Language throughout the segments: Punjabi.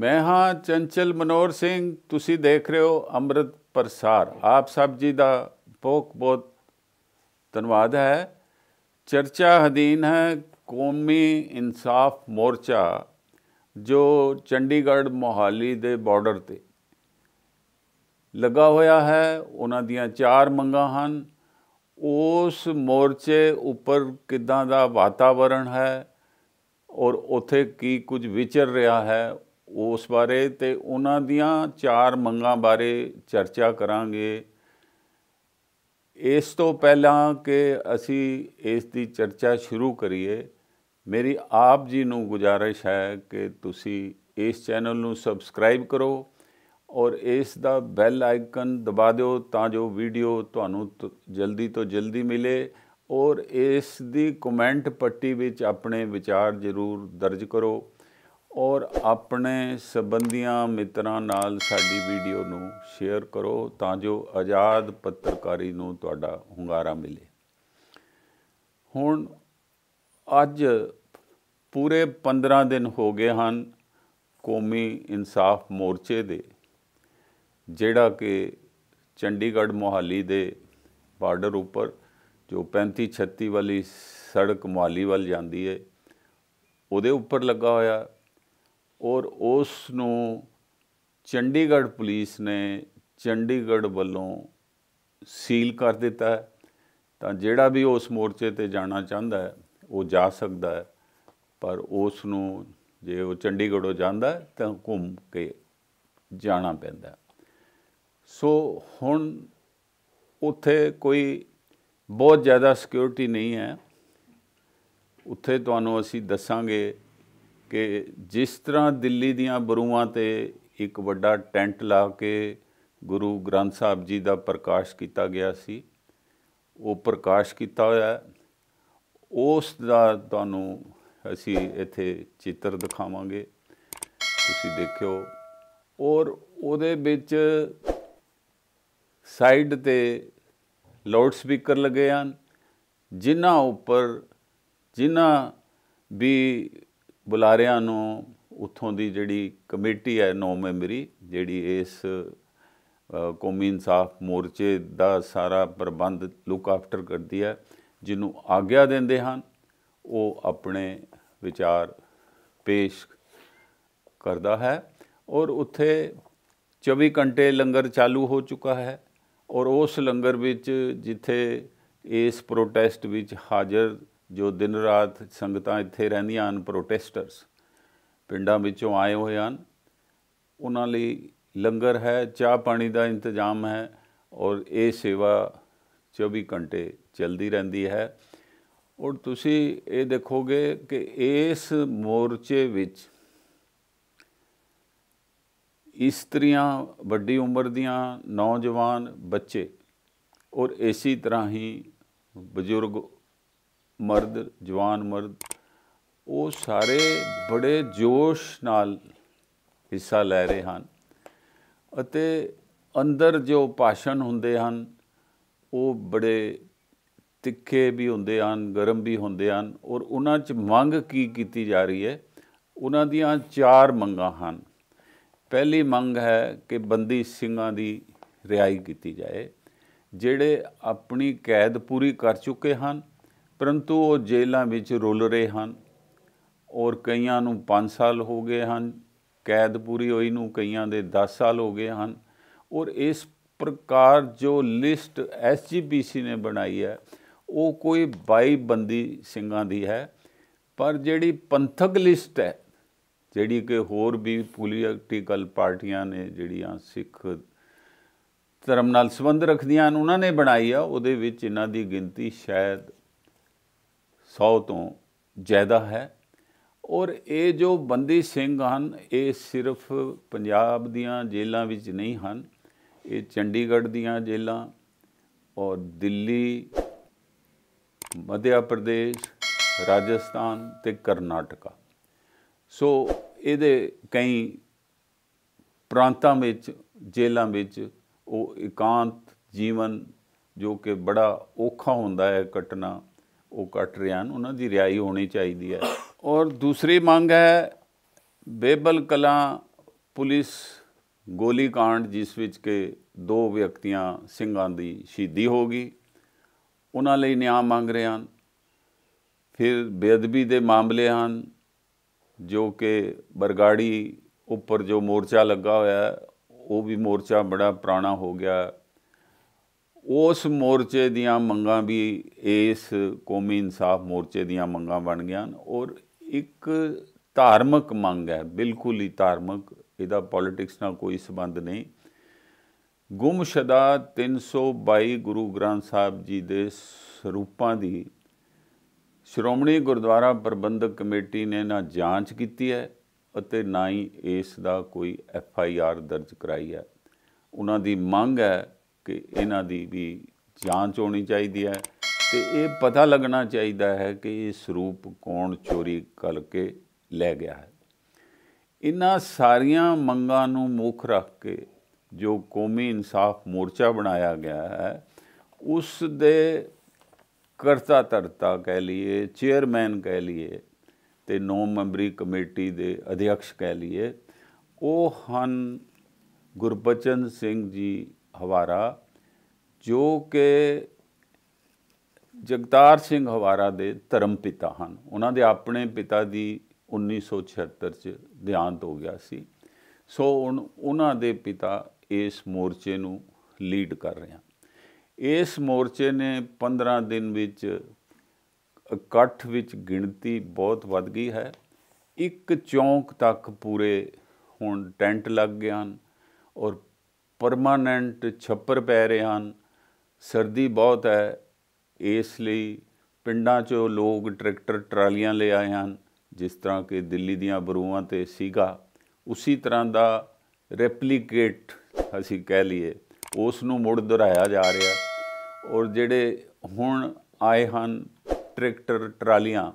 ਮੈਂ ਹਾਂ ਚੰਚਲ ਮਨੋਰ ਸਿੰਘ ਤੁਸੀਂ ਦੇਖ ਰਹੇ ਹੋ ਅੰਮ੍ਰਿਤ ਪ੍ਰਸਾਰ ਆਪ ਸਭ ਜੀ ਦਾ ਬਹੁਤ ਬਹੁਤ ਧੰਨਵਾਦ ਹੈ ਚਰਚਾ ਹਦੀਨ ਹੈ ਕੌਮੀ ਇਨਸਾਫ ਮੋਰਚਾ ਜੋ ਚੰਡੀਗੜ੍ਹ ਮੋਹਾਲੀ ਦੇ ਬਾਰਡਰ ਤੇ ਲੱਗਾ ਹੋਇਆ ਹੈ ਉਹਨਾਂ ਦੀਆਂ ਚਾਰ ਮੰਗਾਂ ਹਨ ਉਸ ਮੋਰਚੇ ਉੱਪਰ ਕਿਦਾਂ ਦਾ ਵਾਤਾਵਰਣ ਹੈ ਔਰ ਉਥੇ ਕੀ ਕੁਝ ਵਿਚਰ ਰਿਹਾ ਹੈ ਉਸ ਬਾਰੇ ਤੇ ਉਹਨਾਂ ਦੀਆਂ ਚਾਰ ਮੰਗਾਂ ਬਾਰੇ ਚਰਚਾ ਕਰਾਂਗੇ ਇਸ ਤੋਂ ਪਹਿਲਾਂ ਕਿ ਅਸੀਂ ਇਸ ਦੀ ਚਰਚਾ ਸ਼ੁਰੂ ਕਰੀਏ ਮੇਰੀ ਆਪ ਜੀ ਨੂੰ ਗੁਜਾਰਿਸ਼ ਹੈ ਕਿ ਤੁਸੀਂ ਇਸ ਚੈਨਲ ਨੂੰ ਸਬਸਕ੍ਰਾਈਬ ਕਰੋ ਔਰ ਇਸ ਦਾ ਬੈਲ ਆਈਕਨ ਦਬਾ ਦਿਓ ਤਾਂ ਜੋ ਵੀਡੀਓ ਤੁਹਾਨੂੰ ਜਲਦੀ ਤੋਂ ਜਲਦੀ ਮਿਲੇ ਔਰ ਇਸ ਦੀ ਕਮੈਂਟ ਪੱਟੀ ਵਿੱਚ ਆਪਣੇ ਵਿਚਾਰ ਜ਼ਰੂਰ ਦਰਜ ਕਰੋ ਔਰ ਆਪਣੇ ਸਬੰਧੀਆਂ ਮਿੱਤਰਾਂ ਨਾਲ ਸਾਡੀ ਵੀਡੀਓ ਨੂੰ ਸ਼ੇਅਰ ਕਰੋ ਤਾਂ ਜੋ ਆਜ਼ਾਦ ਪੱਤਰਕਾਰੀ ਨੂੰ ਤੁਹਾਡਾ ਹੁੰਗਾਰਾ ਮਿਲੇ ਹੁਣ ਅੱਜ ਪੂਰੇ 15 ਦਿਨ ਹੋ ਗਏ ਹਨ ਕੌਮੀ ਇਨਸਾਫ ਮੋਰਚੇ ਦੇ ਜਿਹੜਾ ਕਿ ਚੰਡੀਗੜ੍ਹ ਮੋਹਾਲੀ ਦੇ ਬਾਰਡਰ ਉੱਪਰ ਜੋ 35 36 ਵਾਲੀ ਸੜਕ ਮੋਹਾਲੀ ਵੱਲ ਜਾਂਦੀ ਹੈ ਉਹਦੇ ਉੱਪਰ ਲੱਗਾ ਹੋਇਆ ਔਰ ਉਸ ਨੂੰ ਚੰਡੀਗੜ੍ਹ ਪੁਲਿਸ ਨੇ ਚੰਡੀਗੜ੍ਹ ਵੱਲੋਂ ਸੀਲ ਕਰ ਦਿੱਤਾ ਹੈ ਤਾਂ ਜਿਹੜਾ ਵੀ ਉਸ ਮੋਰਚੇ ਤੇ ਜਾਣਾ ਚਾਹੁੰਦਾ ਹੈ ਉਹ ਜਾ ਸਕਦਾ ਹੈ ਪਰ ਉਸ ਨੂੰ ਜੇ ਉਹ ਚੰਡੀਗੜ੍ਹੋਂ ਜਾਂਦਾ ਤਾਂ ਘੁੰਮ ਕੇ ਜਾਣਾ ਪੈਂਦਾ ਸੋ ਹੁਣ ਉੱਥੇ ਕੋਈ ਬਹੁਤ ਜ਼ਿਆਦਾ ਸਿਕਿਉਰਿਟੀ ਨਹੀਂ ਹੈ ਉੱਥੇ ਤੁਹਾਨੂੰ ਅਸੀਂ ਦੱਸਾਂਗੇ ਕਿ ਜਿਸ ਤਰ੍ਹਾਂ ਦਿੱਲੀ ਦੀਆਂ ਬਰੂਆਂ ਤੇ ਇੱਕ ਵੱਡਾ ਟੈਂਟ ਲਾ ਕੇ ਗੁਰੂ ਗ੍ਰੰਥ ਸਾਹਿਬ ਜੀ ਦਾ ਪ੍ਰਕਾਸ਼ ਕੀਤਾ ਗਿਆ ਸੀ ਉਹ ਪ੍ਰਕਾਸ਼ ਕੀਤਾ ਹੋਇਆ ਉਸ ਦਾ ਤੁਹਾਨੂੰ ਅਸੀਂ ਇੱਥੇ ਚਿੱਤਰ ਦਿਖਾਵਾਂਗੇ ਤੁਸੀਂ ਦੇਖਿਓ ਔਰ ਉਹਦੇ ਵਿੱਚ ਸਾਈਡ ਤੇ ਲਾਊਡ ਸਪੀਕਰ ਲੱਗੇ ਹਨ ਜਿਨ੍ਹਾਂ ਉੱਪਰ ਜਿਨ੍ਹਾਂ ਵੀ ਬੁਲਾਰਿਆਂ ਨੂੰ ਉੱਥੋਂ ਦੀ ਜਿਹੜੀ ਕਮੇਟੀ ਹੈ 9 ਮੈਂਬਰੀ ਜਿਹੜੀ ਇਸ ਕੌਮੀ ਇਨਸਾਫ ਮੋਰਚੇ ਦਾ ਸਾਰਾ ਪ੍ਰਬੰਧ ਲੁੱਕ ਆਫਟਰ ਕਰਦੀ ਹੈ ਜਿਹਨੂੰ ਆਗਿਆ ਦਿੰਦੇ ਹਨ ਉਹ ਆਪਣੇ ਵਿਚਾਰ ਪੇਸ਼ ਕਰਦਾ ਹੈ ਔਰ ਉੱਥੇ 24 ਘੰਟੇ ਲੰਗਰ ਚਾਲੂ ਹੋ ਚੁੱਕਾ ਹੈ ਔਰ ਉਸ ਲੰਗਰ ਵਿੱਚ ਜਿੱਥੇ ਇਸ ਪ੍ਰੋਟੈਸਟ ਵਿੱਚ ਹਾਜ਼ਰ ਜੋ ਦਿਨ ਰਾਤ ਸੰਗਤਾਂ ਇੱਥੇ ਰਹਿੰਦੀਆਂ ਹਨ ਪ੍ਰੋਟੈਸਟਰਸ ਪਿੰਡਾਂ ਵਿੱਚੋਂ ਆਏ ਹੋਏ ਹਨ ਉਹਨਾਂ ਲਈ ਲੰਗਰ ਹੈ ਚਾਹ ਪਾਣੀ ਦਾ ਇੰਤਜ਼ਾਮ ਹੈ ਔਰ ਇਹ ਸੇਵਾ 24 ਘੰਟੇ ਚੱਲਦੀ ਰਹਿੰਦੀ ਹੈ ਔਰ ਤੁਸੀਂ ਇਹ ਦੇਖੋਗੇ ਕਿ ਇਸ ਮੋਰਚੇ ਵਿੱਚ ਇਸਤਰੀਆਂ ਵੱਡੀ ਉਮਰ ਦੀਆਂ ਨੌਜਵਾਨ ਬੱਚੇ ਔਰ ਇਸੇ ਤਰ੍ਹਾਂ ਹੀ ਬਜ਼ੁਰਗ ਮਰਦ ਜਵਾਨ ਮਰਦ ਉਹ ਸਾਰੇ ਬੜੇ ਜੋਸ਼ ਨਾਲ ਹਿੱਸਾ ਲੈ ਰਹੇ ਹਨ ਅਤੇ ਅੰਦਰ ਜੋ ਭਾਸ਼ਣ ਹੁੰਦੇ ਹਨ ਉਹ ਬੜੇ ਤਿੱਖੇ ਵੀ ਹੁੰਦੇ ਹਨ ਗਰਮ ਵੀ ਹੁੰਦੇ ਹਨ ਔਰ ਉਹਨਾਂ 'ਚ ਮੰਗ ਕੀ ਕੀਤੀ ਜਾ ਰਹੀ ਹੈ ਉਹਨਾਂ ਦੀਆਂ ਚਾਰ ਮੰਗਾਂ ਹਨ ਪਹਿਲੀ ਮੰਗ ਹੈ ਕਿ ਬੰਦੀ ਸਿੰਘਾਂ ਦੀ ਰਿਹਾਈ ਕੀਤੀ ਜਾਏ ਜਿਹੜੇ ਆਪਣੀ ਕੈਦ ਪੂਰੀ ਕਰ ਚੁੱਕੇ ਹਨ ਪਰੰਤੂ ਉਹ ਜੇਲ੍ਹਾਂ ਵਿੱਚ ਰੁੱਲ ਰਹੇ ਹਨ ਔਰ ਕਈਆਂ ਨੂੰ 5 ਸਾਲ ਹੋ ਗਏ ਹਨ ਕੈਦ ਪੂਰੀ ਹੋਈ ਨੂੰ ਕਈਆਂ ਦੇ 10 ਸਾਲ ਹੋ ਗਏ ਹਨ ਔਰ ਇਸ ਪ੍ਰਕਾਰ ਜੋ ਲਿਸਟ ਐਸਜੀਪੀਸੀ ਨੇ ਬਣਾਈ ਹੈ ਉਹ ਕੋਈ 22 ਬੰਦੀ ਸਿੰਘਾਂ ਦੀ ਹੈ ਪਰ ਜਿਹੜੀ ਪੰਥਕ ਲਿਸਟ ਹੈ ਜਿਹੜੀ ਕਿ ਹੋਰ ਵੀ ਪੋਲੀਟੀਕਲ ਪਾਰਟੀਆਂ ਨੇ ਜਿਹੜੀਆਂ ਸਿੱਖ ਧਰਮ ਨਾਲ ਸੰਬੰਧ ਰੱਖਦੀਆਂ ਹਨ ਉਹਨਾਂ ਨੇ ਬਣਾਈ ਆ ਉਹਦੇ ਵਿੱਚ ਇਹਨਾਂ ਦੀ ਗਿਣਤੀ ਸ਼ਾਇਦ 100 ਤੋਂ ਜ਼ਿਆਦਾ ਹੈ ਔਰ ਇਹ ਜੋ ਬੰਦੀ ਸਿੰਘ ਹਨ ਇਹ ਸਿਰਫ ਪੰਜਾਬ ਦੀਆਂ ਜੇਲ੍ਹਾਂ ਵਿੱਚ ਨਹੀਂ ਹਨ ਇਹ ਚੰਡੀਗੜ੍ਹ ਦੀਆਂ ਜੇਲ੍ਹਾਂ ਔਰ ਦਿੱਲੀ ਮੱਧਿਆ ਪ੍ਰਦੇਸ਼ ਰਾਜਸਥਾਨ ਤੇ ਕਰਨਾਟਕਾ ਸੋ ਇਹਦੇ ਕਈ ਪ੍ਰਾਂਤਾਂ ਵਿੱਚ ਜੇਲ੍ਹਾਂ ਵਿੱਚ ਉਹ ਇਕਾਂਤ ਜੀਵਨ ਜੋ ਕਿ ਬੜਾ ਔਖਾ ਹੁੰਦਾ ਹੈ ਕਟਣਾ ਉਹ ਕੱਟ ਰਹੇ ਹਨ ਉਹਨਾਂ ਦੀ ਰਿਆਈ ਹੋਣੀ ਚਾਹੀਦੀ ਹੈ ਔਰ ਦੂਸਰੀ ਮੰਗ ਹੈ ਬੇਬਲ ਕਲਾ ਪੁਲਿਸ ਗੋਲੀ ਕਾਂਡ ਜਿਸ ਵਿੱਚ ਕਿ ਦੋ ਵਿਅਕਤੀਆਂ ਸਿੰਘਾਂ ਦੀ ਸ਼ਹੀਦੀ ਹੋ ਗਈ ਉਹਨਾਂ ਲਈ ਨਿਆਂ ਮੰਗ ਰਹੇ ਹਨ ਫਿਰ ਬੇਅਦਬੀ ਦੇ ਮਾਮਲੇ ਹਨ ਜੋ ਕਿ ਬਰਗਾੜੀ ਉੱਪਰ ਜੋ ਮੋਰਚਾ ਲੱਗਾ ਹੋਇਆ ਉਹ ਵੀ ਮੋਰਚਾ ਬੜਾ ਪੁਰਾਣਾ ਹੋ ਗਿਆ ਉਸ ਮੋਰਚੇ ਦੀਆਂ ਮੰਗਾਂ ਵੀ ਇਸ ਕੌਮੀ ਇਨਸਾਫ ਮੋਰਚੇ ਦੀਆਂ ਮੰਗਾਂ ਬਣ ਗਈਆਂ ਔਰ ਇੱਕ ਧਾਰਮਿਕ ਮੰਗ ਹੈ ਬਿਲਕੁਲ ਹੀ ਧਾਰਮਿਕ ਇਹਦਾ ਪੋਲਿਟਿਕਸ ਨਾਲ ਕੋਈ ਸਬੰਧ ਨਹੀਂ ਗੁੰਮਸ਼ਦਾ 322 ਗੁਰੂ ਗ੍ਰੰਥ ਸਾਹਿਬ ਜੀ ਦੇ ਸਰੂਪਾਂ ਦੀ ਸ਼੍ਰੋਮਣੀ ਗੁਰਦੁਆਰਾ ਪ੍ਰਬੰਧਕ ਕਮੇਟੀ ਨੇ ਨਾ ਜਾਂਚ ਕੀਤੀ ਹੈ ਅਤੇ ਨਾ ਹੀ ਇਸ ਦਾ ਕੋਈ ਐਫ ਆਈ ਆਰ ਦਰਜ ਕਰਾਈ ਹੈ ਉਹਨਾਂ ਦੀ ਮੰਗ ਹੈ ਕਿ ਇਹਨਾਂ ਦੀ ਵੀ ਜਾਂਚ ਹੋਣੀ ਚਾਹੀਦੀ ਹੈ ਤੇ ਇਹ ਪਤਾ ਲੱਗਣਾ ਚਾਹੀਦਾ ਹੈ ਕਿ ਇਹ ਸਰੂਪ ਕੌਣ ਚੋਰੀ ਕਰਕੇ ਲੈ ਗਿਆ ਹੈ ਇਹਨਾਂ ਸਾਰੀਆਂ ਮੰਗਾਂ ਨੂੰ ਮੁੱਖ ਰੱਖ ਕੇ ਜੋ ਕੌਮੀ ਇਨਸਾਫ ਮੋਰਚਾ ਬਣਾਇਆ ਗਿਆ ਹੈ ਉਸ ਦੇ ਕਰਤਾ ਤਰਤਾ ਕਹਿ ਲਈਏ ਚੇਅਰਮੈਨ ਕਹਿ ਲਈਏ ਤੇ 9 ਮੈਂਬਰੀ ਕਮੇਟੀ ਦੇ ਅਧਿਆਕਸ਼ ਕਹਿ ਲਈਏ ਉਹ ਹਨ ਗੁਰਬਚਨ ਸਿੰਘ ਜੀ ਹਵਾਰਾ ਜੋ ਕਿ ਜਗਤਾਰ ਸਿੰਘ ਹਵਾਰਾ ਦੇ ਧਰਮ ਪਿਤਾ ਹਨ ਉਹਨਾਂ ਦੇ ਆਪਣੇ ਪਿਤਾ ਦੀ 1976 ਚ ਦਿਹਾਂਤ ਹੋ ਗਿਆ ਸੀ ਸੋ ਉਹਨਾਂ ਦੇ ਪਿਤਾ ਇਸ ਮੋਰਚੇ ਨੂੰ ਲੀਡ ਕਰ ਰਹੇ ਹਨ ਇਸ ਮੋਰਚੇ ਨੇ 15 ਦਿਨ ਵਿੱਚ ਇਕੱਠ ਵਿੱਚ ਗਿਣਤੀ ਬਹੁਤ ਵੱਧ ਗਈ ਹੈ ਇੱਕ ਚੌਂਕ ਤੱਕ ਪੂਰੇ ਹੁਣ ਟੈਂਟ ਲੱਗ ਗਏ ਹਨ ਔਰ ਪਰਮਾਨੈਂਟ ਛੱਪਰ ਪੈ ਰਹੇ ਹਨ ਸਰਦੀ ਬਹੁਤ ਹੈ ਇਸ ਲਈ ਪਿੰਡਾਂ 'ਚੋਂ ਲੋਕ ਟਰੈਕਟਰ ਟਰਾਲੀਆਂ ਲੈ ਆਏ ਹਨ ਜਿਸ ਤਰ੍ਹਾਂ ਕਿ ਦਿੱਲੀ ਦੀਆਂ ਬਰੂਆਂ ਤੇ ਸੀਗਾ ਉਸੇ ਤਰ੍ਹਾਂ ਦਾ ਰੈਪਲੀਕੇਟ ਅਸੀਂ ਕਹਿ ਲਈਏ ਉਸ ਨੂੰ ਮੁੜ ਦੁਹਰਾਇਆ ਜਾ ਰਿਹਾ ਔਰ ਜਿਹੜੇ ਹੁਣ ਆਏ ਹਨ ਟਰੈਕਟਰ ਟਰਾਲੀਆਂ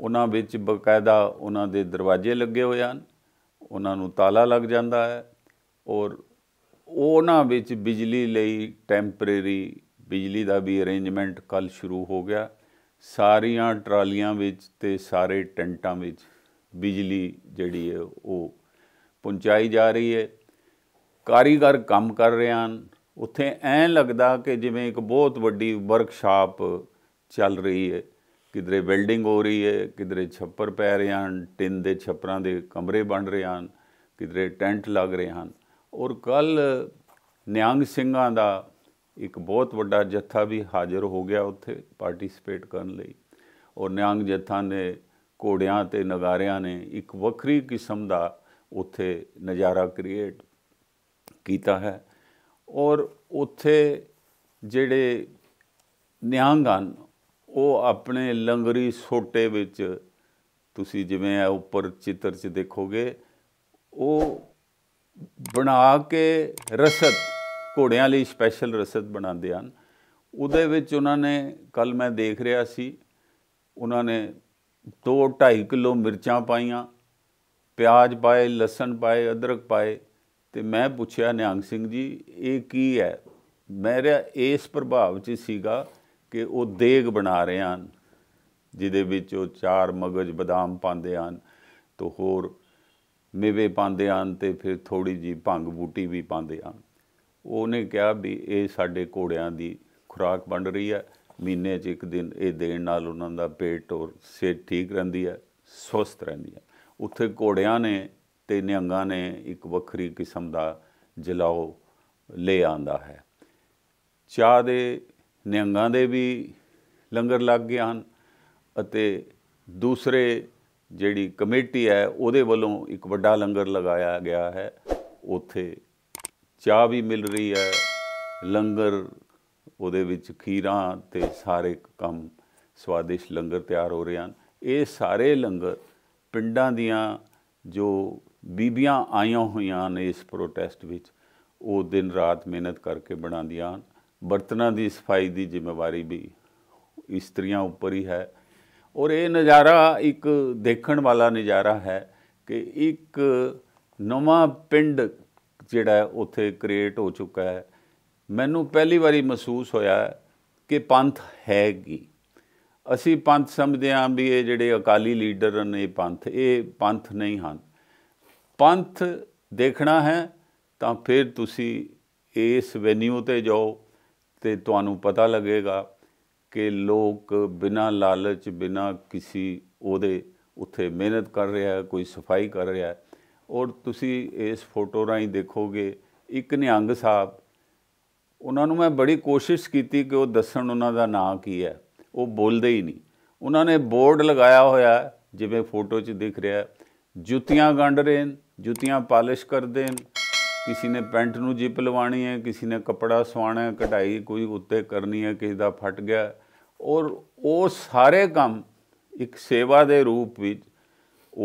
ਉਹਨਾਂ ਵਿੱਚ ਬਕਾਇਦਾ ਉਹਨਾਂ ਦੇ ਦਰਵਾਜ਼ੇ ਲੱਗੇ ਹੋਏ ਹਨ ਉਹਨਾਂ ਨੂੰ ਤਾਲਾ ਲੱਗ ਜਾਂਦਾ ਹੈ ਔਰ ਉਹਨਾਂ ਵਿੱਚ ਬਿਜਲੀ ਲਈ ਟੈਂਪਰੇਰੀ ਬਿਜਲੀ ਦਾ ਵੀ ਅਰੇਂਜਮੈਂਟ ਕੱਲ ਸ਼ੁਰੂ ਹੋ ਗਿਆ ਸਾਰੀਆਂ ਟਰਾਲੀਆਂ ਵਿੱਚ ਤੇ ਸਾਰੇ ਟੈਂਟਾਂ ਵਿੱਚ ਬਿਜਲੀ ਜਿਹੜੀ ਹੈ ਉਹ ਪਹੁੰਚਾਈ ਜਾ ਰਹੀ ਹੈ ਕਾਰੀਗਰ ਕੰਮ ਕਰ ਰਹੇ ਹਨ ਉੱਥੇ ਐਂ ਲੱਗਦਾ ਕਿ ਜਿਵੇਂ ਇੱਕ ਬਹੁਤ ਵੱਡੀ ਵਰਕਸ਼ਾਪ ਚੱਲ ਰਹੀ ਹੈ ਕਿਧਰੇ ਬਿਲਡਿੰਗ ਹੋ ਰਹੀ ਹੈ ਕਿਧਰੇ ਛੱਪਰ ਪੈ ਰਹੇ ਹਨ ਟਿਨ ਦੇ ਛੱਪਰਾਂ ਦੇ ਕਮਰੇ ਬਣ ਰਹੇ ਹਨ ਕਿਧਰੇ ਟੈਂਟ ਲੱਗ ਰਹੇ ਹਨ ਔਰ ਕੱਲ ਨਿਆਂਗ ਸਿੰਘਾਂ ਦਾ ਇੱਕ ਬਹੁਤ ਵੱਡਾ ਜੱਥਾ ਵੀ ਹਾਜ਼ਰ ਹੋ ਗਿਆ ਉੱਥੇ ਪਾਰਟਿਸਿਪੇਟ ਕਰਨ ਲਈ ਔਰ ਨਿਆਂਗ ਜੱਥਾ ਨੇ ਘੋੜਿਆਂ ਤੇ ਨਗਾਰਿਆਂ ਨੇ ਇੱਕ ਵੱਖਰੀ ਕਿਸਮ ਦਾ ਉੱਥੇ ਨਜ਼ਾਰਾ ਕ੍ਰੀਏਟ ਕੀਤਾ ਹੈ ਔਰ ਉੱਥੇ ਜਿਹੜੇ ਨਿਹੰਗ ਹਨ ਉਹ ਆਪਣੇ ਲੰਗਰੀ ਸੋਟੇ ਵਿੱਚ ਤੁਸੀਂ ਜਿਵੇਂ ਆ ਉੱਪਰ ਚਿੱਤਰ 'ਚ ਦੇਖੋਗੇ ਉਹ ਬਣਾ ਕੇ ਰਸਦ ਘੋੜਿਆਂ ਲਈ ਸਪੈਸ਼ਲ ਰਸਦ ਬਣਾਉਂਦੇ ਹਨ ਉਹਦੇ ਵਿੱਚ ਉਹਨਾਂ ਨੇ ਕੱਲ ਮੈਂ ਦੇਖ ਰਿਹਾ ਸੀ ਉਹਨਾਂ ਨੇ 2 2.5 ਕਿਲੋ ਮਿਰਚਾਂ ਪਾਈਆਂ ਪਿਆਜ਼ ਪਾਏ ਲਸਣ ਪਾਏ ਅਦਰਕ ਪਾਏ ਤੇ ਮੈਂ ਪੁੱਛਿਆ ਨਿਹੰਗ ਸਿੰਘ ਜੀ ਇਹ ਕੀ ਹੈ ਮੇਰੇ ਇਸ ਪ੍ਰਭਾਵ 'ਚ ਸੀਗਾ ਕਿ ਉਹ ਦੇਗ ਬਣਾ ਰਹੇ ਹਨ ਜਿਹਦੇ ਵਿੱਚ ਉਹ ਚਾਰ ਮਗਜ ਬਦਾਮ ਪਾਉਂਦੇ ਹਨ ਤੋਂ ਹੋਰ ਮੇਵੇ ਪਾਉਂਦੇ ਆਂ ਤੇ ਫਿਰ ਥੋੜੀ ਜੀ ਭੰਗ ਬੂਟੀ ਵੀ ਪਾਉਂਦੇ ਆਂ ਉਹਨੇ ਕਿਹਾ ਵੀ ਇਹ ਸਾਡੇ ਘੋੜਿਆਂ ਦੀ ਖੁਰਾਕ ਬਣ ਰਹੀ ਹੈ ਮਹੀਨੇ 'ਚ ਇੱਕ ਦਿਨ ਇਹ ਦੇਣ ਨਾਲ ਉਹਨਾਂ ਦਾ ਪੇਟ ਔਰ ਸਿਹਤ ਠੀਕ ਰਹਿੰਦੀ ਹੈ ਸਵਸਥ ਰਹਿੰਦੀ ਹੈ ਉੱਥੇ ਘੋੜਿਆਂ ਨੇ ਤੇ ਨਿਹੰਗਾਂ ਨੇ ਇੱਕ ਵੱਖਰੀ ਕਿਸਮ ਦਾ ਜਲਾਓ ਲੈ ਆਂਦਾ ਹੈ ਚਾਹ ਦੇ ਨਿਹੰਗਾਂ ਦੇ ਵੀ ਲੰਗਰ ਲੱਗ ਗਏ ਹਨ ਅਤੇ ਦੂਸਰੇ ਜਿਹੜੀ ਕਮੇਟੀ ਹੈ ਉਹਦੇ ਵੱਲੋਂ ਇੱਕ ਵੱਡਾ ਲੰਗਰ ਲਗਾਇਆ ਗਿਆ ਹੈ ਉੱਥੇ ਚਾਹ ਵੀ ਮਿਲ ਰਹੀ ਹੈ ਲੰਗਰ ਉਹਦੇ ਵਿੱਚ ਖੀਰਾਂ ਤੇ ਸਾਰੇ ਕੰਮ ਸਵਾਦਿਸ਼ ਲੰਗਰ ਤਿਆਰ ਹੋ ਰਹੇ ਹਨ ਇਹ ਸਾਰੇ ਲੰਗਰ ਪਿੰਡਾਂ ਦੀਆਂ ਜੋ ਬੀਬੀਆਂ ਆਈਆਂ ਹੋਈਆਂ ਨੇ ਇਸ ਪ੍ਰੋਟੈਸਟ ਵਿੱਚ ਉਹ ਦਿਨ ਰਾਤ ਮਿਹਨਤ ਕਰਕੇ ਬਣਾਉਂਦੀਆਂ ਹਨ ਬਰਤਨਾਂ ਦੀ ਸਫਾਈ ਦੀ ਜ਼ਿੰਮੇਵਾਰੀ ਵੀ ਇਸਤਰੀਆਂ ਉੱਪਰ ਹੀ ਹੈ ਔਰ ਇਹ ਨਜ਼ਾਰਾ ਇੱਕ ਦੇਖਣ ਵਾਲਾ ਨਜ਼ਾਰਾ ਹੈ ਕਿ ਇੱਕ ਨਵਾਂ ਪਿੰਡ ਜਿਹੜਾ ਉੱਥੇ ਕ੍ਰੀਏਟ ਹੋ ਚੁੱਕਾ ਹੈ ਮੈਨੂੰ ਪਹਿਲੀ ਵਾਰੀ ਮਹਿਸੂਸ ਹੋਇਆ ਕਿ ਪੰਥ ਹੈਗੀ ਅਸੀਂ ਪੰਥ ਸਮਝਦੇ ਆਂ ਵੀ ਇਹ ਜਿਹੜੇ ਅਕਾਲੀ ਲੀਡਰ ਨੇ ਪੰਥ ਇਹ ਪੰਥ ਨਹੀਂ ਹਨ ਪੰਥ ਦੇਖਣਾ ਹੈ ਤਾਂ ਫਿਰ ਤੁਸੀਂ ਇਸ ਵੈਨਿਊ ਤੇ ਜਾਓ ਤੇ ਤੁਹਾਨੂੰ ਪਤਾ ਲੱਗੇਗਾ ਕਿ ਲੋਕ ਬਿਨਾ ਲਾਲਚ ਬਿਨਾ ਕਿਸੇ ਉਹਦੇ ਉੱਥੇ ਮਿਹਨਤ ਕਰ ਰਿਹਾ ਕੋਈ ਸਫਾਈ ਕਰ ਰਿਹਾ ਔਰ ਤੁਸੀਂ ਇਸ ਫੋਟੋ ਰਾਹੀਂ ਦੇਖੋਗੇ ਇੱਕ ਨਿਹੰਗ ਸਾਹਿਬ ਉਹਨਾਂ ਨੂੰ ਮੈਂ ਬੜੀ ਕੋਸ਼ਿਸ਼ ਕੀਤੀ ਕਿ ਉਹ ਦੱਸਣ ਉਹਨਾਂ ਦਾ ਨਾਂ ਕੀ ਹੈ ਉਹ ਬੋਲਦੇ ਹੀ ਨਹੀਂ ਉਹਨਾਂ ਨੇ ਬੋਰਡ ਲਗਾਇਆ ਹੋਇਆ ਜਿਵੇਂ ਫੋਟੋ 'ਚ ਦਿਖ ਰਿਹਾ ਜੁੱਤੀਆਂ ਗੰਡ ਰਹੇ ਨੇ ਜੁੱਤੀਆਂ ਪਾਲਿਸ਼ ਕਰਦੇ ਨੇ ਕਿਸੇ ਨੇ ਪੈਂਟ ਨੂੰ ਜਿਪ ਲਵਾਣੀ ਹੈ ਕਿਸੇ ਨੇ ਕਪੜਾ ਸਵਾਣਾ ਕਢਾਈ ਕੋਈ ਉੱਤੇ ਕਰਨੀ ਹੈ ਕਿਸੇ ਦਾ ਫਟ ਗਿਆ ਔਰ ਉਹ ਸਾਰੇ ਕੰਮ ਇੱਕ ਸੇਵਾ ਦੇ ਰੂਪ ਵਿੱਚ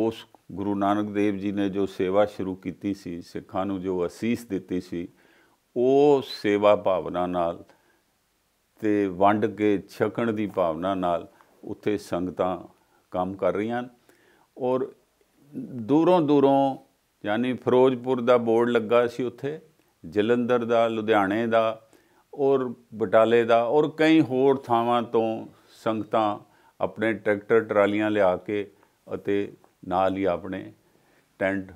ਉਸ ਗੁਰੂ ਨਾਨਕ ਦੇਵ ਜੀ ਨੇ ਜੋ ਸੇਵਾ ਸ਼ੁਰੂ ਕੀਤੀ ਸੀ ਸਿੱਖਾਂ ਨੂੰ ਜੋ ਅਸੀਸ ਦਿੱਤੀ ਸੀ ਉਹ ਸੇਵਾ ਭਾਵਨਾ ਨਾਲ ਤੇ ਵੰਡ ਕੇ ਛਕਣ ਦੀ ਭਾਵਨਾ ਨਾਲ ਉੱਥੇ ਸੰਗਤਾਂ ਕੰਮ ਕਰ ਰਹੀਆਂ ਔਰ ਦੂਰੋਂ ਦੂਰੋਂ ਯਾਨੀ ਫਿਰੋਜ਼ਪੁਰ ਦਾ ਬੋਰਡ ਲੱਗਾ ਸੀ ਉੱਥੇ ਜਲੰਧਰ ਦਾ ਲੁਧਿਆਣੇ ਦਾ ਔਰ ਬਟਾਲੇ ਦਾ ਔਰ ਕਈ ਹੋਰ ਥਾਵਾਂ ਤੋਂ ਸੰਗਤਾਂ ਆਪਣੇ ਟਰੈਕਟਰ ਟਰਾਲੀਆਂ ਲਿਆ ਕੇ ਅਤੇ ਨਾਲ ਹੀ ਆਪਣੇ ਟੈਂਟ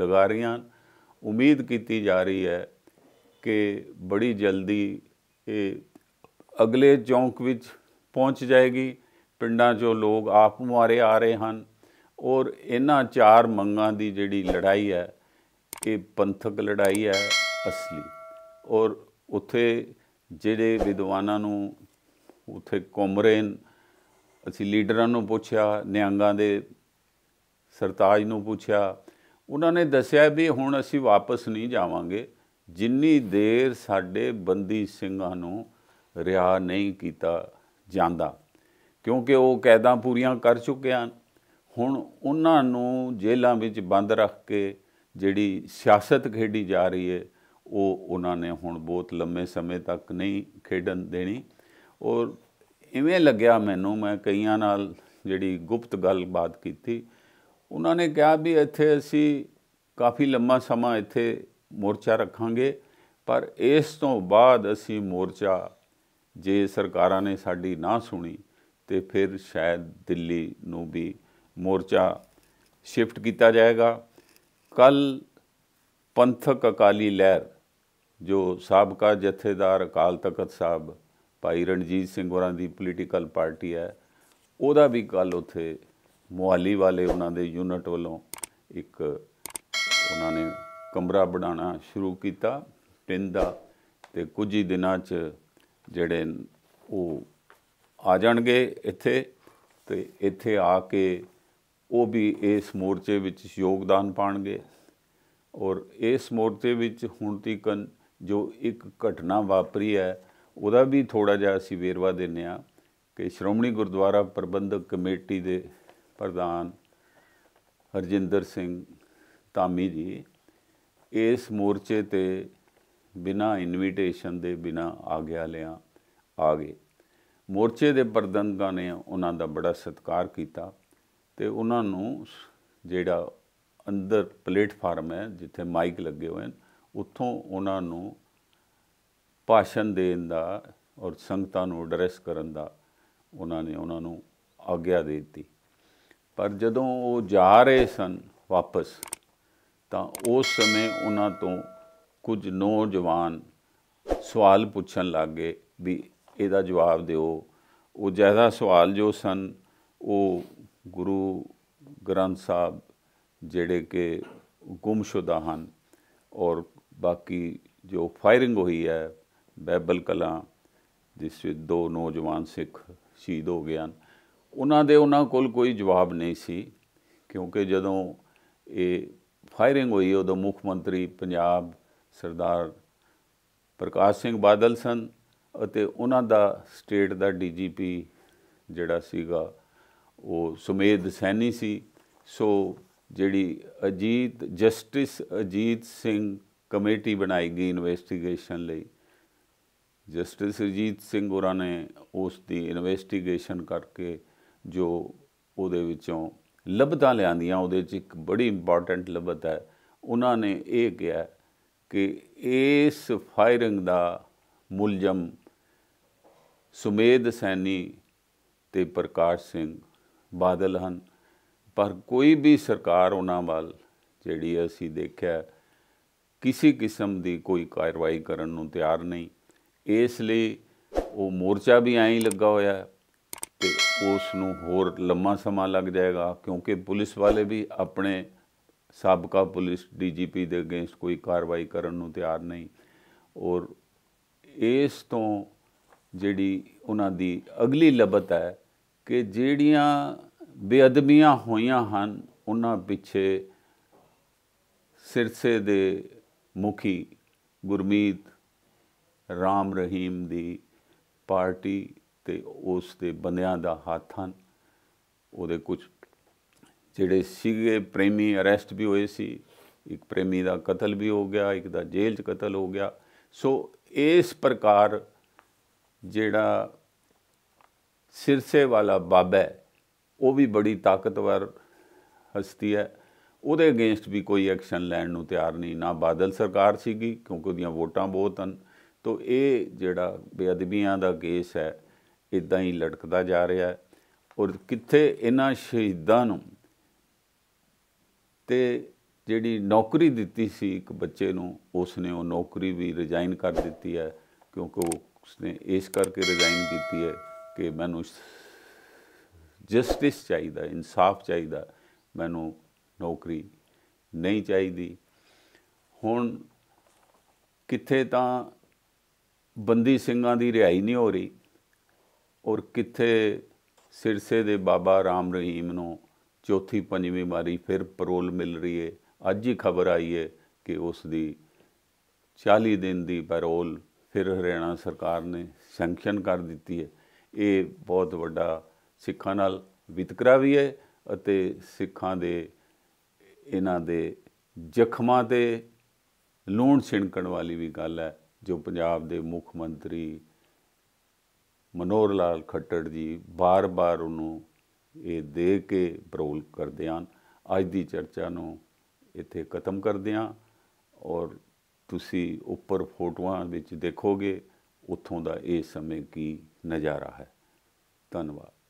ਲਗਾ ਰਹੀਆਂ ਉਮੀਦ ਕੀਤੀ ਜਾ ਰਹੀ ਹੈ ਕਿ ਬੜੀ ਜਲਦੀ ਇਹ ਅਗਲੇ ਚੌਂਕ ਵਿੱਚ ਪਹੁੰਚ ਜਾਏਗੀ ਪਿੰਡਾਂ 'ਚੋਂ ਲੋਕ ਆਪ ਮੁਹਾਰੇ ਆ ਰਹੇ ਹਨ ਔਰ ਇਹਨਾਂ ਚਾਰ ਮੰਗਾਂ ਦੀ ਜਿਹੜੀ ਲੜਾਈ ਹੈ ਇਹ ਪੰਥਕ ਲੜਾਈ ਹੈ ਅਸਲੀ ਔਰ ਉੱਥੇ ਜਿਹੜੇ ਵਿਦਵਾਨਾਂ ਨੂੰ ਉੱਥੇ ਕੋਮਰੇਨ ਅਸੀਂ ਲੀਡਰਾਂ ਨੂੰ ਪੁੱਛਿਆ ਨਿਆਂਗਾ ਦੇ ਸਰਤਾਜ ਨੂੰ ਪੁੱਛਿਆ ਉਹਨਾਂ ਨੇ ਦੱਸਿਆ ਵੀ ਹੁਣ ਅਸੀਂ ਵਾਪਸ ਨਹੀਂ ਜਾਵਾਂਗੇ ਜਿੰਨੀ ਦੇਰ ਸਾਡੇ ਬੰਦੀ ਸਿੰਘਾਂ ਨੂੰ ਰਿਹਾ ਨਹੀਂ ਕੀਤਾ ਜਾਂਦਾ ਕਿਉਂਕਿ ਉਹ ਕੈਦਾਂ ਪੂਰੀਆਂ ਕਰ ਚੁੱਕੇ ਹਨ ਹੁਣ ਉਹਨਾਂ ਨੂੰ ਜੇਲ੍ਹਾਂ ਵਿੱਚ ਬੰਦ ਰੱਖ ਕੇ ਜਿਹੜੀ ਸਿਆਸਤ ਖੇਡੀ ਜਾ ਰਹੀ ਹੈ ਉਹ ਉਹਨਾਂ ਨੇ ਹੁਣ ਬਹੁਤ ਲੰਮੇ ਸਮੇਂ ਤੱਕ ਨਹੀਂ ਖੇਡਣ ਦੇਣੀ ਔਰ ਇਵੇਂ ਲੱਗਿਆ ਮੈਨੂੰ ਮੈਂ ਕਈਆਂ ਨਾਲ ਜਿਹੜੀ ਗੁਪਤ ਗੱਲਬਾਤ ਕੀਤੀ ਉਹਨਾਂ ਨੇ ਕਿਹਾ ਵੀ ਇੱਥੇ ਅਸੀਂ ਕਾਫੀ ਲੰਮਾ ਸਮਾਂ ਇੱਥੇ ਮੋਰਚਾ ਰੱਖਾਂਗੇ ਪਰ ਇਸ ਤੋਂ ਬਾਅਦ ਅਸੀਂ ਮੋਰਚਾ ਜੇ ਸਰਕਾਰਾਂ ਨੇ ਸਾਡੀ ਨਾ ਸੁਣੀ ਤੇ ਫਿਰ ਸ਼ਾਇਦ ਦਿੱਲੀ ਨੂੰ ਵੀ ਮੋਰਚਾ ਸ਼ਿਫਟ ਕੀਤਾ ਜਾਏਗਾ ਕੱਲ ਪੰਥਕ ਅਕਾਲੀ ਲਹਿਰ ਜੋ ਸਾਬਕਾ ਜਥੇਦਾਰ ਅਕਾਲ ਤਖਤ ਸਾਹਿਬ ਭਾਈ ਰਣਜੀਤ ਸਿੰਘ ਹੋਰਾਂ ਦੀ ਪੋਲੀਟੀਕਲ ਪਾਰਟੀ ਹੈ ਉਹਦਾ ਵੀ ਕੱਲ ਉੱਥੇ ਮੁਹਾਲੀ ਵਾਲੇ ਉਹਨਾਂ ਦੇ ਯੂਨਿਟ ਵੱਲੋਂ ਇੱਕ ਉਹਨਾਂ ਨੇ ਕਮਰਾ ਬਣਾਉਣਾ ਸ਼ੁਰੂ ਕੀਤਾ ਟਿੰਦ ਦਾ ਤੇ ਕੁਝ ਹੀ ਦਿਨਾਂ 'ਚ ਜਿਹੜੇ ਉਹ ਆ ਜਾਣਗੇ ਇੱਥੇ ਤੇ ਇੱਥੇ ਆ ਕੇ ਉਹ ਵੀ ਇਸ ਮੋਰਚੇ ਵਿੱਚ ਯੋਗਦਾਨ ਪਾਣਗੇ ਔਰ ਇਸ ਮੋਰਚੇ ਵਿੱਚ ਹੁਣ ਤੱਕ ਜੋ ਇੱਕ ਘਟਨਾ ਵਾਪਰੀ ਹੈ ਉਹਦਾ ਵੀ ਥੋੜਾ ਜਿਹਾ ਅਸੀਂ ਵੇਰਵਾ ਦਿੰਨੇ ਆ ਕਿ ਸ਼੍ਰੋਮਣੀ ਗੁਰਦੁਆਰਾ ਪ੍ਰਬੰਧਕ ਕਮੇਟੀ ਦੇ ਪ੍ਰਧਾਨ ਹਰਜਿੰਦਰ ਸਿੰਘ ਤਾਮੀ ਜੀ ਇਸ ਮੋਰਚੇ ਤੇ ਬਿਨਾ ਇਨਵੀਟੇਸ਼ਨ ਦੇ ਬਿਨਾ ਆ ਗਿਆ ਲਿਆ ਆ ਗਏ ਮੋਰਚੇ ਦੇ ਪ੍ਰਧਾਨਾਂ ਨੇ ਉਹਨਾਂ ਦਾ ਬੜਾ ਸਤਿਕਾਰ ਕੀਤਾ ਤੇ ਉਹਨਾਂ ਨੂੰ ਜਿਹੜਾ ਅੰਦਰ ਪਲੇਟਫਾਰਮ ਹੈ ਜਿੱਥੇ ਮਾਈਕ ਲੱਗੇ ਹੋਏ ਹਨ ਉੱਥੋਂ ਉਹਨਾਂ ਨੂੰ ਭਾਸ਼ਣ ਦੇਣ ਦਾ ਔਰ ਸੰਗਤਾਂ ਨੂੰ ਐਡਰੈਸ ਕਰਨ ਦਾ ਉਹਨਾਂ ਨੇ ਉਹਨਾਂ ਨੂੰ ਆਗਿਆ ਦੇ ਦਿੱਤੀ ਪਰ ਜਦੋਂ ਉਹ ਜਾ ਰਹੇ ਸਨ ਵਾਪਸ ਤਾਂ ਉਸ ਸਮੇਂ ਉਹਨਾਂ ਤੋਂ ਕੁਝ ਨੌਜਵਾਨ ਸਵਾਲ ਪੁੱਛਣ ਲੱਗੇ ਵੀ ਇਹਦਾ ਜਵਾਬ ਦਿਓ ਉਹ ਜਿਹੜਾ ਸਵਾਲ ਜੋ ਸਨ ਉਹ ਗੁਰੂ ਗ੍ਰੰਥ ਸਾਹਿਬ ਜਿਹੜੇ ਕਿ ਗੁੰਮਸ਼ੁਦਾ ਹਨ ਔਰ ਬਾਕੀ ਜੋ ਫਾਇਰਿੰਗ ਹੋਈ ਹੈ ਬੈਬਲ ਕਲਾ ਜਿਸ ਵਿੱਚ ਦੋ ਨੌਜਵਾਨ ਸਿੱਖ ਸ਼ਹੀਦ ਹੋ ਗਏ ਹਨ ਉਹਨਾਂ ਦੇ ਉਹਨਾਂ ਕੋਲ ਕੋਈ ਜਵਾਬ ਨਹੀਂ ਸੀ ਕਿਉਂਕਿ ਜਦੋਂ ਇਹ ਫਾਇਰਿੰਗ ਹੋਈ ਉਹਦਾ ਮੁੱਖ ਮੰਤਰੀ ਪੰਜਾਬ ਸਰਦਾਰ ਪ੍ਰਕਾਸ਼ ਸਿੰਘ ਬਾਦਲ ਸਨ ਅਤੇ ਉਹਨਾਂ ਦਾ ਸਟੇਟ ਦਾ ਡੀਜੀਪੀ ਜਿਹੜਾ ਸੀਗਾ ਉਹ ਸੁਮੇਧ ਸੈਣੀ ਸੀ ਸੋ ਜਿਹੜੀ ਅਜੀਤ ਜਸਟਿਸ ਅਜੀਤ ਸਿੰਘ ਕਮੇਟੀ ਬਣਾਈ ਗਈ ਇਨਵੈਸਟੀਗੇਸ਼ਨ ਲਈ ਜਸਟਿਸ ਅਜੀਤ ਸਿੰਘ ਹੋਰਾਂ ਨੇ ਉਸ ਦੀ ਇਨਵੈਸਟੀਗੇਸ਼ਨ ਕਰਕੇ ਜੋ ਉਹਦੇ ਵਿੱਚੋਂ ਲਬਤਾਂ ਲਿਆਂਦੀਆਂ ਉਹਦੇ 'ਚ ਇੱਕ ਬੜੀ ਇੰਪੋਰਟੈਂਟ ਲਬਤ ਹੈ ਉਹਨਾਂ ਨੇ ਇਹ ਕਿਹਾ ਕਿ ਇਸ ਫਾਇਰਿੰਗ ਦਾ ਮੁਲਜ਼ਮ ਸੁਮੇਦ ਸੈਣੀ ਤੇ ਪ੍ਰਕਾਸ਼ ਸਿੰਘ ਬਾਦਲ ਹਨ ਪਰ ਕੋਈ ਵੀ ਸਰਕਾਰ ਉਹਨਾਂ ਵੱਲ ਜਿਹੜੀ ਅਸੀਂ ਦੇਖਿਆ ਕਿਸੇ ਕਿਸਮ ਦੀ ਕੋਈ ਕਾਰਵਾਈ ਕਰਨ ਨੂੰ ਤਿਆਰ ਨਹੀਂ ਇਸ ਲਈ ਉਹ ਮੋਰਚਾ ਵੀ ਐਂ ਲੱਗਾ ਹੋਇਆ ਤੇ ਉਸ ਨੂੰ ਹੋਰ ਲੰਮਾ ਸਮਾਂ ਲੱਗ ਜਾਏਗਾ ਕਿਉਂਕਿ ਪੁਲਿਸ ਵਾਲੇ ਵੀ ਆਪਣੇ ਸਾਬਕਾ ਪੁਲਿਸ ਡੀਜੀਪੀ ਦੇ ਅਗੇਂਸਟ ਕੋਈ ਕਾਰਵਾਈ ਕਰਨ ਨੂੰ ਤਿਆਰ ਨਹੀਂ ਔਰ ਇਸ ਤੋਂ ਜਿਹੜੀ ਉਹਨਾਂ ਦੀ ਅਗਲੀ ਲਬਤ ਹੈ ਕਿ ਜਿਹੜੀਆਂ ਬੇਅਦਬੀਆਂ ਹੋਈਆਂ ਹਨ ਉਹਨਾਂ ਪਿੱਛੇ ਸਿਰਸੇ ਦੇ ਮੁਖੀ ਗੁਰਮੀਤ ਰਾਮ ਰਹੀਮ ਦੀ ਪਾਰਟੀ ਤੇ ਉਸ ਦੇ ਬੰਦਿਆਂ ਦਾ ਹੱਥ ਹਨ ਉਹਦੇ ਕੁਝ ਜਿਹੜੇ ਸੀਗੇ ਪ੍ਰੇਮੀ ਅਰੈਸਟ ਵੀ ਹੋਏ ਸੀ ਇੱਕ ਪ੍ਰੇਮੀ ਦਾ ਕਤਲ ਵੀ ਹੋ ਗਿਆ ਇੱਕ ਦਾ ਜੇਲ੍ਹ 'ਚ ਕਤਲ ਹੋ ਗਿਆ ਸੋ ਇਸ ਪ੍ਰਕਾਰ ਜਿਹੜਾ ਸਿਰਸੇ ਵਾਲਾ ਬਾਬਾ ਹੈ ਉਹ ਵੀ ਬੜੀ ਤਾਕਤਵਰ ਹਸਤੀ ਹੈ ਉਹਦੇ ਅਗੇਂਸਟ ਵੀ ਕੋਈ ਐਕਸ਼ਨ ਲੈਣ ਨੂੰ ਤਿਆਰ ਨਹੀਂ ਨਾ ਬਾਦਲ ਸਰਕਾਰ ਸੀਗੀ ਕਿਉਂਕਿ ਉਹਦੀਆਂ ਵੋਟਾਂ ਬਹੁਤ ਹਨ ਤੋਂ ਇਹ ਜਿਹੜਾ ਬੇਅਦਬੀਆਂ ਦਾ ਕੇਸ ਹੈ ਇਦਾਂ ਹੀ ਲਟਕਦਾ ਜਾ ਰਿਹਾ ਹੈ ਔਰ ਕਿੱਥੇ ਇਹਨਾਂ ਸ਼ਹੀਦਾਂ ਨੂੰ ਤੇ ਜਿਹੜੀ ਨੌਕਰੀ ਦਿੱਤੀ ਸੀ ਇੱਕ ਬੱਚੇ ਨੂੰ ਉਸਨੇ ਉਹ ਨੌਕਰੀ ਵੀ ਰਿਜ਼ਾਈਨ ਕਰ ਦਿੱਤੀ ਹੈ ਕਿਉਂਕਿ ਉਸਨੇ ਇਸ ਕਰਕੇ ਰਿਜ਼ਾਈਨ ਕੀਤੀ ਹੈ ਕਿ ਮੈਨੂੰ ਜਸਟਿਸ ਚਾਹੀਦਾ ਇਨਸਾਫ ਚਾਹੀਦਾ ਮੈਨੂੰ ਨੌਕਰੀ ਨਹੀਂ ਚਾਹੀਦੀ ਹੁਣ ਕਿੱਥੇ ਤਾਂ ਬੰਦੀ ਸਿੰਘਾਂ ਦੀ ਰਿਹਾਈ ਨਹੀਂ ਹੋ ਰਹੀ ਔਰ ਕਿੱਥੇ ਸਿਰਸੇ ਦੇ ਬਾਬਾ ਰਾਮ ਰਹੀਮ ਨੂੰ ਚੌਥੀ ਪੰਜਵੀਂ ਮਾਰੀ ਫਿਰ ਪਰੋਲ ਮਿਲ ਰਹੀ ਏ ਅੱਜ ਹੀ ਖਬਰ ਆਈ ਏ ਕਿ ਉਸ ਦੀ 40 ਦਿਨ ਦੀ ਪਰੋਲ ਫਿਰ ਹਰਿਆਣਾ ਸਰਕਾਰ ਨੇ ਸੈਂਕਸ਼ਨ ਕਰ ਦਿੱਤੀ ਹੈ ਇਹ ਬਹੁਤ ਵੱਡਾ ਸਿੱਖਾਂ ਨਾਲ ਵਿਤਕਰਾ ਵੀ ਹੈ ਅਤੇ ਸਿੱਖਾਂ ਦੇ ਇਹਨਾਂ ਦੇ ਜ਼ਖਮਾਂ ਤੇ ਲੂਣ ਛਿਣਕਣ ਵਾਲੀ ਵੀ ਗੱਲ ਹੈ ਜੋ ਪੰਜਾਬ ਦੇ ਮੁੱਖ ਮੰਤਰੀ ਮਨੋਹਰ ਲਾਲ ਖੱਟੜ ਜੀ ਬਾਰ-ਬਾਰ ਉਹਨੂੰ ਇਹ ਦੇ ਕੇ ਬਰੋਲ ਕਰਦੇ ਹਨ ਅੱਜ ਦੀ ਚਰਚਾ ਨੂੰ ਇੱਥੇ ਖਤਮ ਕਰਦੇ ਹਾਂ ਔਰ ਤੁਸੀਂ ਉੱਪਰ ਫੋਟੋਆਂ ਵਿੱਚ ਦੇਖੋਗੇ ਉੱਥੋਂ ਦਾ ਇਹ ਸਮੇਂ ਕੀ ਨਜ਼ਾਰਾ ਹੈ ਧੰਨਵਾਦ